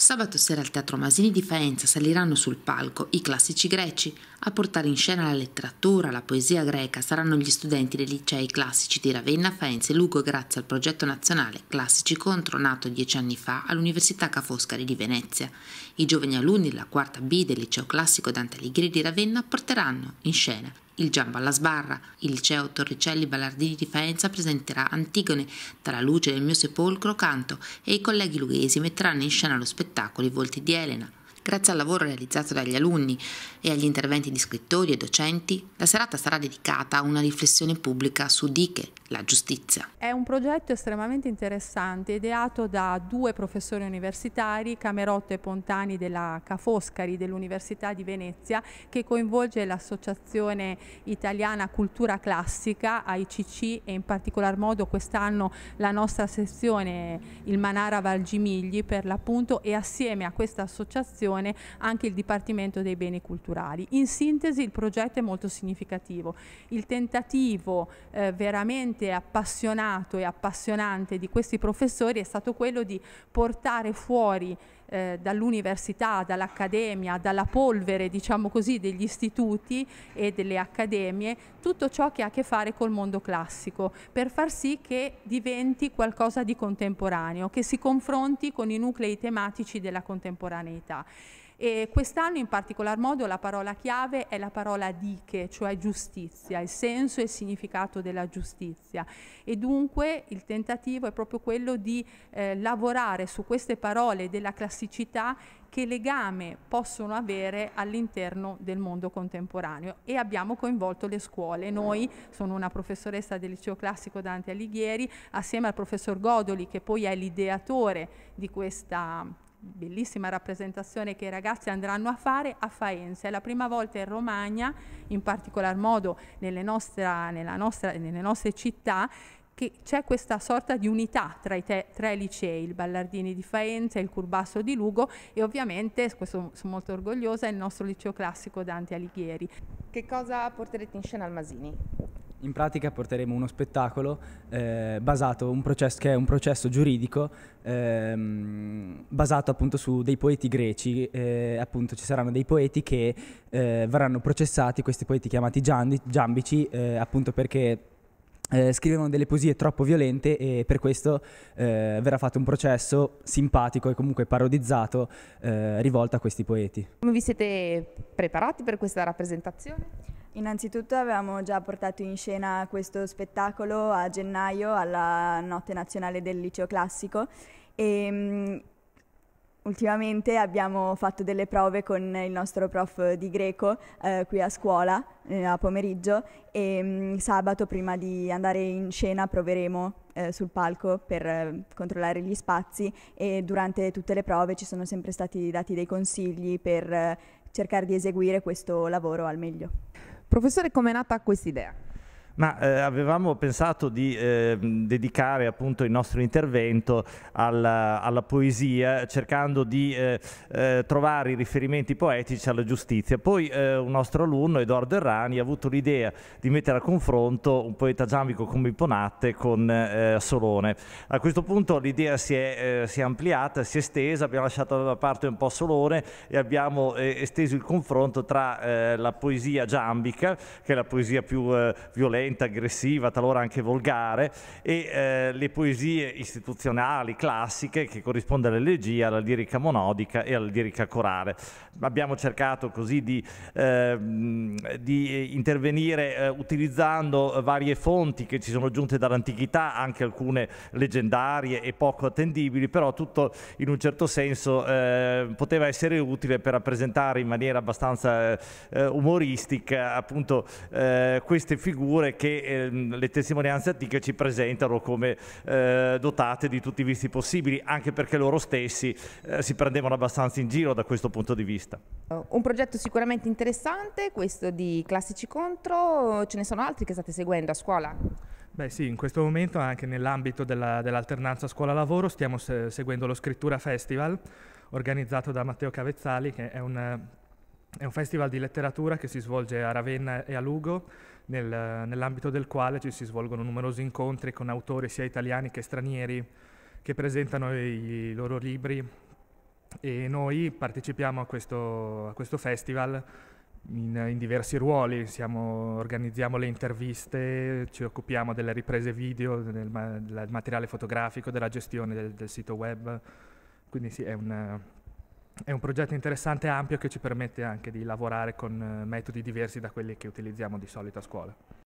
Sabato sera al Teatro Masini di Faenza saliranno sul palco i classici greci. A portare in scena la letteratura, la poesia greca saranno gli studenti dei licei classici di Ravenna, Faenza e Lugo grazie al progetto nazionale Classici Contro nato dieci anni fa all'Università Ca' Foscari di Venezia. I giovani alunni della quarta B del liceo classico Dante Alighieri di Ravenna porteranno in scena il Giambo alla sbarra. Il liceo Torricelli Ballardini di Faenza presenterà Antigone, dalla luce del mio sepolcro canto e i colleghi lughesi metteranno in scena lo spettacolo I volti di Elena. Grazie al lavoro realizzato dagli alunni e agli interventi di scrittori e docenti, la serata sarà dedicata a una riflessione pubblica su Diche, la giustizia. È un progetto estremamente interessante, ideato da due professori universitari, Camerotto e Pontani della Ca' Foscari dell'Università di Venezia, che coinvolge l'Associazione Italiana Cultura Classica, AICC, e in particolar modo quest'anno la nostra sezione, il Manara Valgimigli per l'appunto, e assieme a questa associazione anche il Dipartimento dei Beni Culturali. In sintesi il progetto è molto significativo, il tentativo eh, veramente veramente appassionato e appassionante di questi professori è stato quello di portare fuori eh, dall'università, dall'accademia, dalla polvere diciamo così, degli istituti e delle accademie, tutto ciò che ha a che fare col mondo classico, per far sì che diventi qualcosa di contemporaneo, che si confronti con i nuclei tematici della contemporaneità. E quest'anno in particolar modo la parola chiave è la parola diche, cioè giustizia, il senso e il significato della giustizia. E dunque il tentativo è proprio quello di eh, lavorare su queste parole della classificazione tossicità che legame possono avere all'interno del mondo contemporaneo e abbiamo coinvolto le scuole. Noi, sono una professoressa del liceo classico Dante Alighieri, assieme al professor Godoli che poi è l'ideatore di questa bellissima rappresentazione che i ragazzi andranno a fare a Faenza. È la prima volta in Romagna, in particolar modo nelle, nostra, nostra, nelle nostre città, che c'è questa sorta di unità tra i, te, tra licei, il Ballardini di Faenza, il Curbasso di Lugo e ovviamente, questo sono molto orgogliosa, il nostro liceo classico Dante Alighieri. Che cosa porterete in scena al Masini? In pratica porteremo uno spettacolo eh, basato, un processo, che è un processo giuridico ehm, basato appunto su dei poeti greci, eh, appunto ci saranno dei poeti che eh, verranno processati, questi poeti chiamati giambici, eh, appunto perché eh, scrivevano delle poesie troppo violente e per questo eh, verrà fatto un processo simpatico e comunque parodizzato eh, rivolto a questi poeti. Come vi siete preparati per questa rappresentazione? Innanzitutto avevamo già portato in scena questo spettacolo a gennaio alla Notte Nazionale del Liceo Classico e mm, Ultimamente abbiamo fatto delle prove con il nostro prof di greco eh, qui a scuola eh, a pomeriggio e mh, mm, sabato prima di andare in scena proveremo eh, sul palco per eh, controllare gli spazi e durante tutte le prove ci sono sempre stati dati dei consigli per eh, cercare di eseguire questo lavoro al meglio. Professore, com'è nata questa idea? Ma eh, avevamo pensato di eh, dedicare appunto il nostro intervento alla, alla poesia, cercando di eh, eh, trovare i riferimenti poetici alla giustizia. Poi eh, un nostro alunno, Edoardo Errani, ha avuto l'idea di mettere a confronto un poeta giambico come Imponatte con eh, Solone. A questo punto l'idea si, si, è ampliata, si è estesa, abbiamo lasciato da parte un po' Solone e abbiamo esteso il confronto tra la poesia giambica, che è la poesia più violenta, violenta, aggressiva, talora anche volgare, e eh, le poesie istituzionali, classiche, che corrisponde all'elegia, alla lirica monodica e alla lirica corale. Abbiamo cercato così di, eh, di intervenire eh, utilizzando varie fonti che ci sono giunte dall'antichità, anche alcune leggendarie e poco attendibili, però tutto in un certo senso ehm, poteva essere utile per rappresentare in maniera abbastanza eh, umoristica appunto eh, queste figure che eh, le testimonianze antiche ci presentano come eh, dotate di tutti i visti possibili, anche perché loro stessi eh, si prendevano abbastanza in giro da questo punto di vista. Eh, un progetto sicuramente interessante, questo di Classici Contro, ce ne sono altri che state seguendo a scuola? Beh sì, in questo momento anche nell'ambito della, dell'alternanza scuola-lavoro stiamo se- seguendo lo Scrittura Festival organizzato da Matteo Cavezzali che è un è un festival di letteratura che si svolge a Ravenna e a Lugo, nel, nell'ambito del quale ci si svolgono numerosi incontri con autori sia italiani che stranieri che presentano i loro libri e noi partecipiamo a questo, a questo festival in, in, diversi ruoli, Siamo, organizziamo le interviste, ci occupiamo delle riprese video, del, del materiale fotografico, della gestione del, del sito web, quindi sì, è un, è un progetto interessante e ampio che ci permette anche di lavorare con eh, metodi diversi da quelli che utilizziamo di solito a scuola.